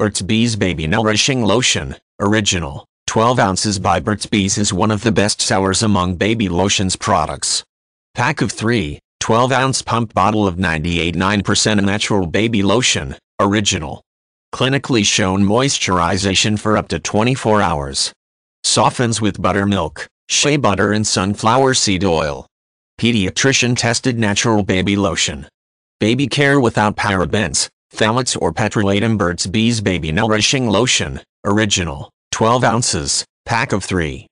Burt's Bees Baby Nourishing Lotion, original, 12 ounces by Burt's Bees is one of the best sellers among baby lotions products. Pack of 3, 12 ounce pump bottle of 98.9% natural baby lotion, original. Clinically shown moisturization for up to 24 hours. Softens with buttermilk, shea butter and sunflower seed oil. Pediatrician tested natural baby lotion. Baby care without parabens, Phthalates or Petrolatum Burt's Bees Baby Nourishing Lotion, original, 12 ounces, pack of 3.